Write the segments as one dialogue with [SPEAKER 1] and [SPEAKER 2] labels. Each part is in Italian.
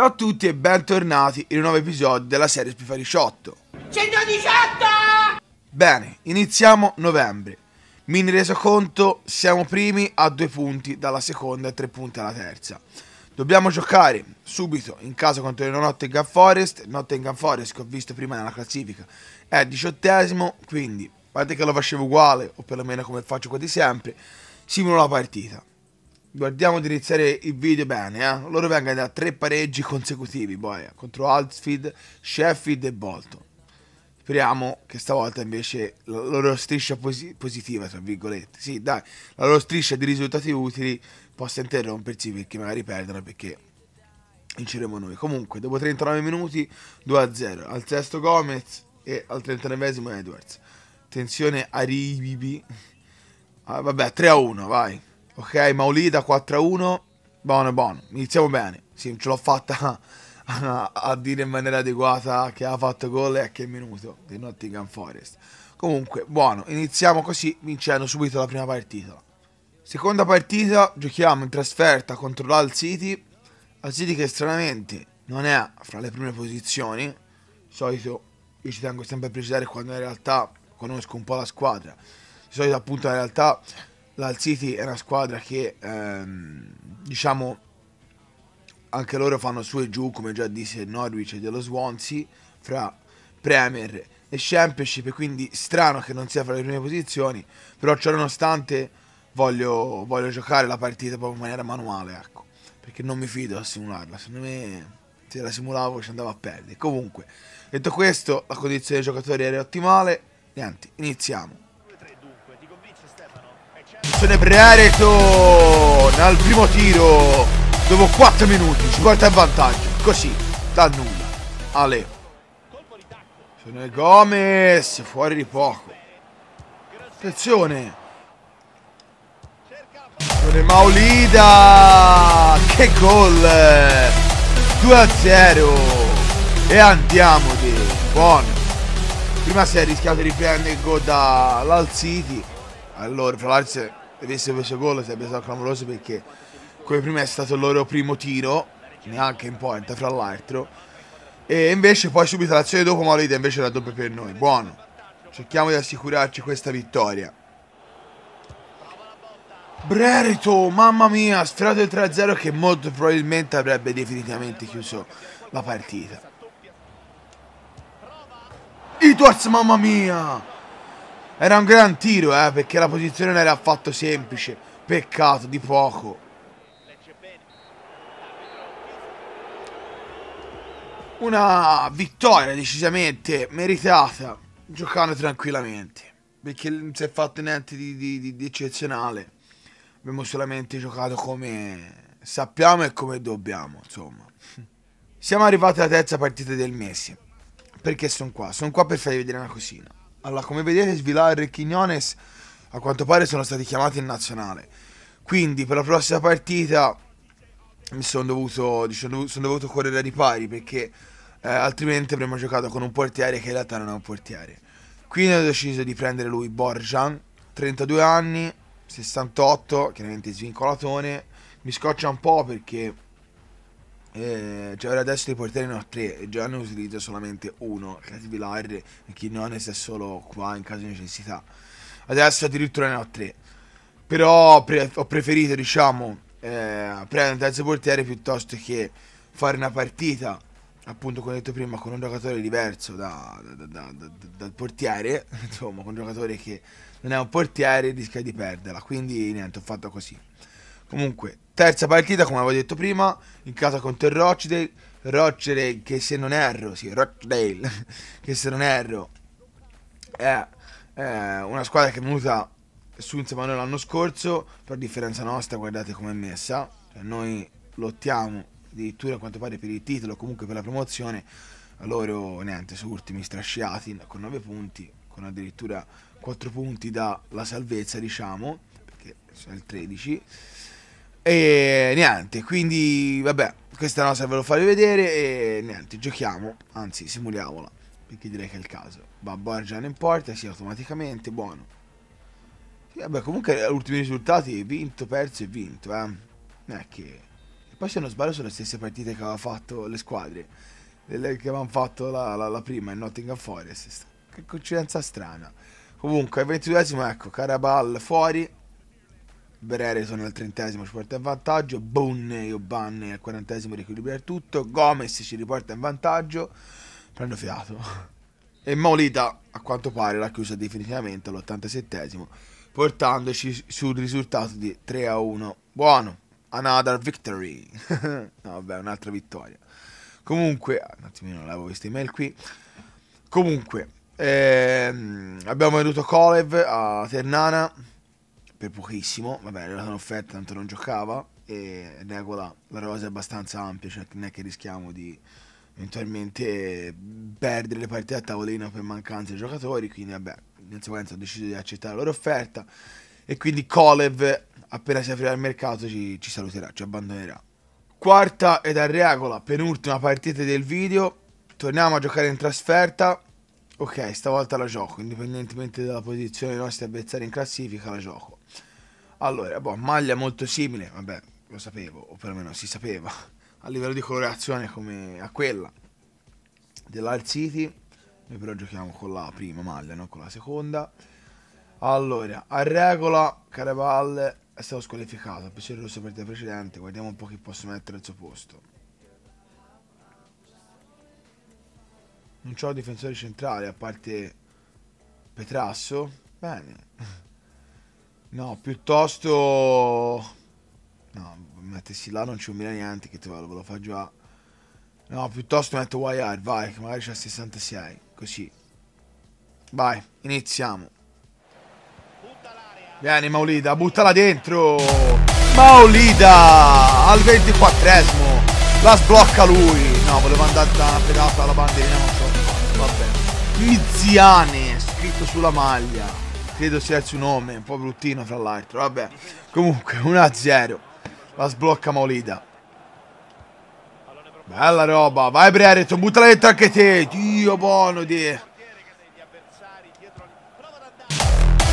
[SPEAKER 1] Ciao a tutti e bentornati in un nuovo episodio della serie Spifarisciotto 118! Bene, iniziamo novembre Mini resoconto, siamo primi a due punti dalla seconda e tre punti alla terza Dobbiamo giocare subito in casa contro il Nottingham Forest Nottingham Forest che ho visto prima nella classifica è diciottesimo Quindi, guardate che lo facevo uguale o perlomeno come faccio quasi sempre Simulo la partita Guardiamo di iniziare il video bene, eh? Loro vengono da tre pareggi consecutivi, poi, contro Altfield, Sheffield e Bolton. Speriamo che stavolta invece la loro striscia posi positiva, tra virgolette, sì, dai, la loro striscia di risultati utili possa interrompersi perché magari perdono perché vinceremo noi. Comunque, dopo 39 minuti, 2-0, al sesto Gomez e al 39esimo Edwards. Attenzione a Ribibi. Ah, vabbè, 3-1, vai. Ok, Maulida 4-1. a Buono, buono. Iniziamo bene. Sì, ce l'ho fatta a, a, dire in maniera adeguata che ha fatto gol e a che minuto di Nottingham Forest. Comunque, buono. Iniziamo così vincendo subito la prima partita. Seconda partita, giochiamo in trasferta contro l'Al City. Al City che stranamente non è fra le prime posizioni. Di solito io ci tengo sempre a precisare quando in realtà conosco un po' la squadra. Di solito appunto in realtà l'Al City è una squadra che ehm, diciamo anche loro fanno su e giù come già disse Norwich e dello Swansea fra Premier e Championship e quindi strano che non sia fra le prime posizioni però ciò voglio, voglio giocare la partita proprio in maniera manuale ecco perché non mi fido a simularla secondo me se la simulavo ci andavo a perdere comunque detto questo la condizione dei giocatori era ottimale niente iniziamo Azione Brereton al primo tiro. Dopo 4 minuti ci porta in vantaggio. Così, da nulla. Ale. Sono Gomez, fuori di poco. Attenzione. Attenzione Maulida. Che gol. 2 a 0. E andiamo di buono. Prima si è rischiato di prendere il gol dall'Al City. Allora, fra l'altro vedesse questo gol sarebbe stato clamoroso perché come prima è stato il loro primo tiro, neanche in point fra l'altro. E invece poi subito l'azione dopo Maurita invece era doppia per noi, buono. Cerchiamo di assicurarci questa vittoria. Brereto, mamma mia, sferato il 3-0 che molto probabilmente avrebbe definitivamente chiuso la partita. Edwards, mamma mia! Era un gran tiro, eh, perché la posizione non era affatto semplice. Peccato, di poco. Una vittoria decisamente meritata, giocando tranquillamente. Perché non si è fatto niente di, di, di eccezionale. Abbiamo solamente giocato come sappiamo e come dobbiamo, insomma. Siamo arrivati alla terza partita del mese. Perché sono qua? Sono qua per farvi vedere una cosina. Allora, come vedete, Svilar e Quignones a quanto pare sono stati chiamati in nazionale. Quindi per la prossima partita mi sono dovuto, diciamo, sono dovuto correre ai ripari perché eh, altrimenti avremmo giocato con un portiere che in realtà non è un portiere. Quindi ho deciso di prendere lui Borjan, 32 anni, 68, chiaramente svincolatone. Mi scoccia un po' perché eh, cioè ora adesso i portieri ne ho tre eh, già ne utilizzo solamente uno Cativilar Chinones è solo qua in caso di necessità adesso addirittura ne ho tre però pre ho preferito diciamo eh, prendere un terzo portiere piuttosto che fare una partita appunto come ho detto prima con un giocatore diverso da, da, da, dal portiere insomma con un giocatore che non è un portiere rischia di perderla quindi niente ho fatto così comunque Terza partita, come avevo detto prima, in casa contro il Rochdale. Rochdale che se non erro, sì, Rochdale, che se non erro è, è una squadra che è venuta su insieme a noi l'anno scorso, però a differenza nostra guardate com'è messa, cioè, noi lottiamo addirittura a quanto pare per il titolo, comunque per la promozione, a loro niente, sono ultimi strasciati con 9 punti, con addirittura 4 punti dalla salvezza diciamo, perché sono il 13 e niente, quindi vabbè, questa cosa ve lo farò vedere e niente, giochiamo, anzi simuliamola, perché direi che è il caso. Va Borgian in porta, sì, automaticamente, buono. Sì, vabbè, comunque eh, ultimi risultati, vinto, perso e vinto, eh. Non è che... E poi se non sbaglio sono le stesse partite che aveva fatto le squadre, le, che avevano fatto la, la, la prima in Nottingham Forest. Che coincidenza strana. Comunque, ecco, al 22esimo, ecco, Carabal fuori, Berere sono al trentesimo ci porta in vantaggio, Bunne e Obanne al quarantesimo riequilibra tutto, Gomez ci riporta in vantaggio, prendo fiato. E Maulita a quanto pare l'ha chiusa definitivamente all'87esimo, portandoci sul risultato di 3 a 1. Buono, another victory. no, vabbè, un'altra vittoria. Comunque, un attimino levo queste mail qui. Comunque, ehm, abbiamo venduto Kolev a Ternana per pochissimo, vabbè, era stata un'offerta, tanto non giocava e regola, ecco la rosa è abbastanza ampia, cioè non è che rischiamo di eventualmente perdere le partite a tavolino per mancanza di giocatori, quindi vabbè, in conseguenza ho deciso di accettare la loro offerta e quindi Kolev appena si aprirà il mercato ci, ci saluterà, ci abbandonerà. Quarta ed a regola, penultima partita del video, torniamo a giocare in trasferta, ok stavolta la gioco, indipendentemente dalla posizione dei nostri avversari in classifica la gioco. Allora, boh, maglia molto simile, vabbè, lo sapevo, o perlomeno si sapeva, a livello di colorazione come a quella dell'Art City. Noi però giochiamo con la prima maglia, non con la seconda. Allora, a regola, Caraval è stato squalificato, a piacere rosso partita precedente, guardiamo un po' chi posso mettere al suo posto. Non ho difensore centrale, a parte Petrasso. Bene. No, piuttosto... No, mettessi là non c'è un niente che te ve lo fa già. No, piuttosto metto Wire, vai, che magari c'è 66, così. Vai, iniziamo. Vieni Maulida, buttala dentro. Maulida al 24esimo. La sblocca lui. No, voleva andare da pedata alla bandierina, non so. Vabbè. Miziane, scritto sulla maglia credo sia il suo nome, un po' bruttino tra l'altro, vabbè. Comunque 1-0, la sblocca Maulida. Bella roba, vai Brereton, la dentro anche te, Dio buono di...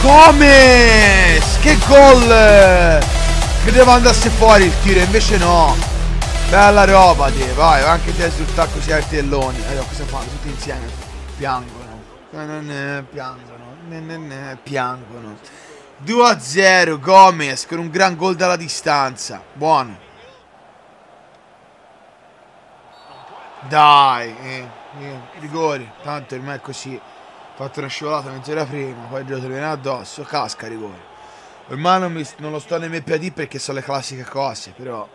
[SPEAKER 1] Gomez, che gol! Credevo andasse fuori il tiro, invece no. Bella roba te, vai, anche te sul tacco si artelloni. Allora, cosa fanno? Tutti insieme piangono. Eh, piangono na, na, na, piangono. 2-0 Gomez con un gran gol dalla distanza. Buono. Dai, eh, eh, rigore. Tanto ormai è così. ho Fatto una scivolata mezz'ora prima, poi il viene addosso, casca rigore. Ormai non, mi, non lo sto nemmeno più a dire perché sono le classiche cose, però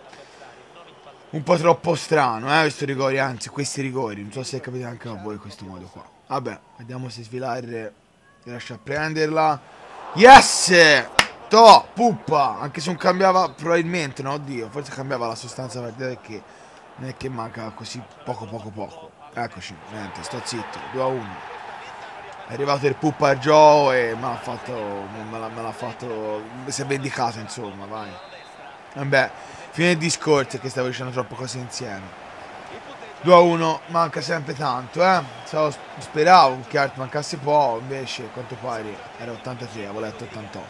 [SPEAKER 1] un po' troppo strano, eh, questo rigore, anzi questi rigori, non so se capite anche a voi questo modo qua. Vabbè, vediamo se svilare riesce a prenderla. Yes! To, puppa! Anche se non cambiava, probabilmente, no? Oddio, forse cambiava la sostanza perché non è che manca così poco poco poco. Eccoci, niente, sto zitto, 2 a 1. È arrivato il puppa a Joe e me l'ha fatto, me l'ha fatto, si è vendicato insomma, vai. Vabbè, fine del discorso che stavo dicendo troppe cose insieme. 2 a 1 manca sempre tanto eh? speravo che Art mancasse po', invece a quanto pare era 83 avevo letto 88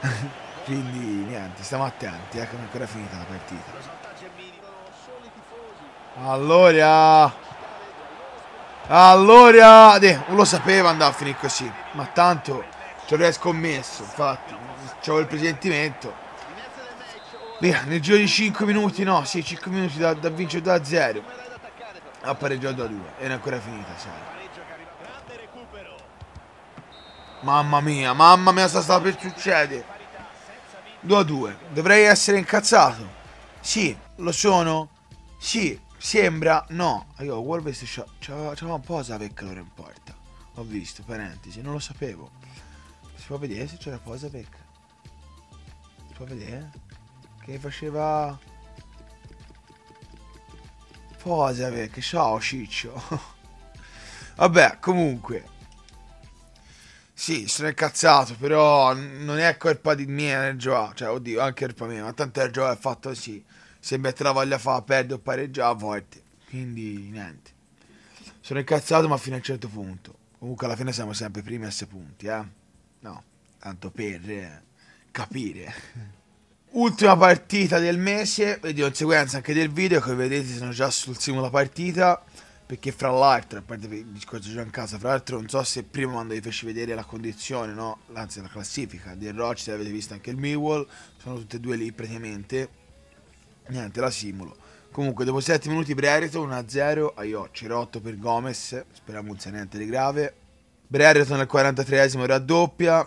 [SPEAKER 1] quindi niente stiamo attenti ecco eh, non è ancora finita la partita allora allora de, lo sapevo andava a finire così ma tanto ci avrei scommesso infatti c'avevo il presentimento Via, nel giro di 5 minuti no, sì, 5 minuti da, da vincere 2 a 0 ha pareggiato a 2 era ancora finita sai mamma mia mamma mia sta sta per succedere 2 a 2 dovrei essere incazzato sì lo sono sì sembra no io Wolves c'aveva un po' Savec allora in porta ho visto parentesi non lo sapevo si può vedere se c'era Posavec si può vedere che faceva Posa ciao ciccio. Vabbè, comunque. Sì, sono incazzato, però non è colpa di mia Ergioa. Cioè, oddio, anche colpa mia, ma tanto Ergioa è fatto così. Se mette la voglia fa, perde o pareggia a volte. Quindi, niente. Sono incazzato, ma fino a un certo punto. Comunque, alla fine siamo sempre primi a 6 punti, eh? No, tanto per eh, capire. Ultima partita del mese e di conseguenza anche del video Come vedete sono già sul singolo partita perché fra l'altro, a parte il discorso già in casa, fra l'altro non so se prima quando vi feci vedere la condizione, no, anzi la classifica del Rochester avete visto anche il Mewall, sono tutte e due lì praticamente, niente la simulo. Comunque dopo 7 minuti Brereton 1-0 a Yorkshire, 8 per Gomez, speriamo non sia niente di grave. Brereton al 43esimo raddoppia,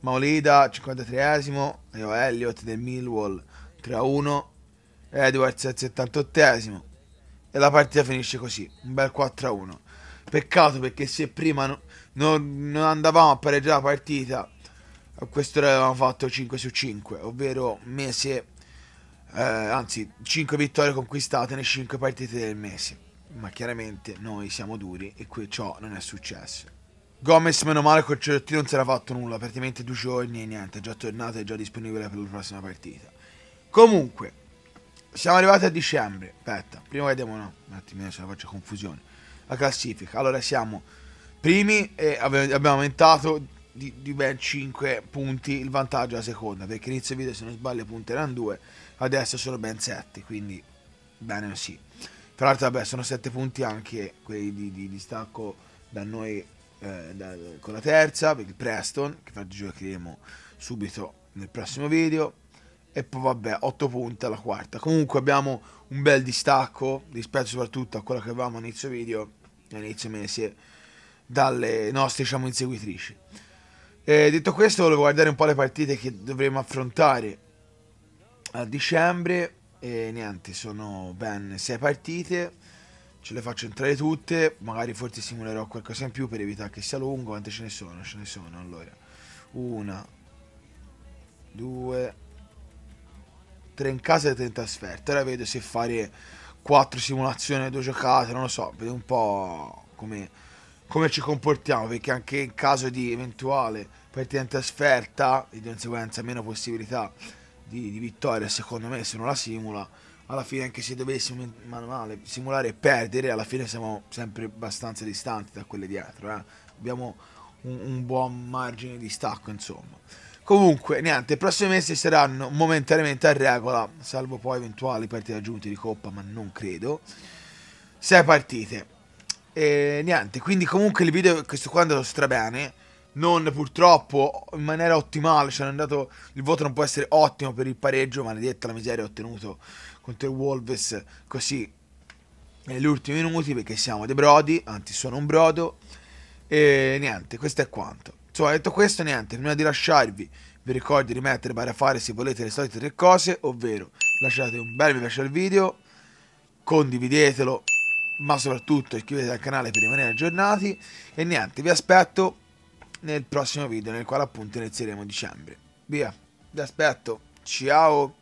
[SPEAKER 1] Maolida 53esimo, Leo Elliott del Millwall 3-1, Edwards 78esimo e la partita finisce così, un bel 4-1. Peccato perché se prima non, non andavamo a pareggiare la partita, a quest'ora avevamo fatto 5 su 5, ovvero mese, eh, anzi 5 vittorie conquistate nelle 5 partite del mese. Ma chiaramente noi siamo duri e ciò non è successo. Gomez, meno male, col cerotti non si era fatto nulla, praticamente due giorni e niente, è già tornato e già disponibile per la prossima partita. Comunque, siamo arrivati a dicembre. Aspetta, prima vediamo, no, un attimino se la faccio confusione. La classifica, allora siamo primi e abbiamo aumentato di, di ben 5 punti il vantaggio alla seconda, perché inizio video, se non sbaglio, punti erano 2, adesso sono ben 7, quindi bene sì. Tra l'altro, vabbè, sono 7 punti anche quelli di, di distacco da noi eh, da, con la terza, il Preston, che giocheremo subito nel prossimo video. E poi vabbè, 8 punti alla quarta. Comunque abbiamo un bel distacco rispetto soprattutto a quella che avevamo all'inizio video, all'inizio mese, dalle nostre diciamo, inseguitrici. E detto questo, volevo guardare un po' le partite che dovremo affrontare a dicembre. E niente, sono ben 6 partite ce le faccio entrare tutte, magari forse simulerò qualcosa in più per evitare che sia lungo, quante ce ne sono? Ce ne sono, allora, una, due, tre in casa e tre in trasferta, ora vedo se fare quattro simulazioni, due giocate, non lo so, vedo un po' come, come ci comportiamo, perché anche in caso di eventuale partita in trasferta, di conseguenza meno possibilità di, di vittoria, secondo me se non la simula, alla fine anche se dovessimo manuale, simulare e perdere, alla fine siamo sempre abbastanza distanti da quelle dietro. Eh? Abbiamo un, un, buon margine di stacco, insomma. Comunque, niente, i prossimi mesi saranno momentaneamente a regola, salvo poi eventuali partite aggiunte di coppa, ma non credo. Sei partite. E niente, quindi comunque il video, questo qua è andato strabene non purtroppo in maniera ottimale. Cioè, andato, il voto non può essere ottimo per il pareggio, maledetta la miseria ottenuto contro il Wolves così negli ultimi minuti perché siamo dei brodi, anzi sono un brodo. E niente, questo è quanto. Insomma, detto questo, niente, prima di lasciarvi vi ricordo di mettere a fare se volete le solite tre cose, ovvero lasciate un bel mi piace al video, condividetelo, ma soprattutto iscrivetevi al canale per rimanere aggiornati e niente, vi aspetto nel prossimo video nel quale appunto inizieremo dicembre. Via, vi aspetto, ciao!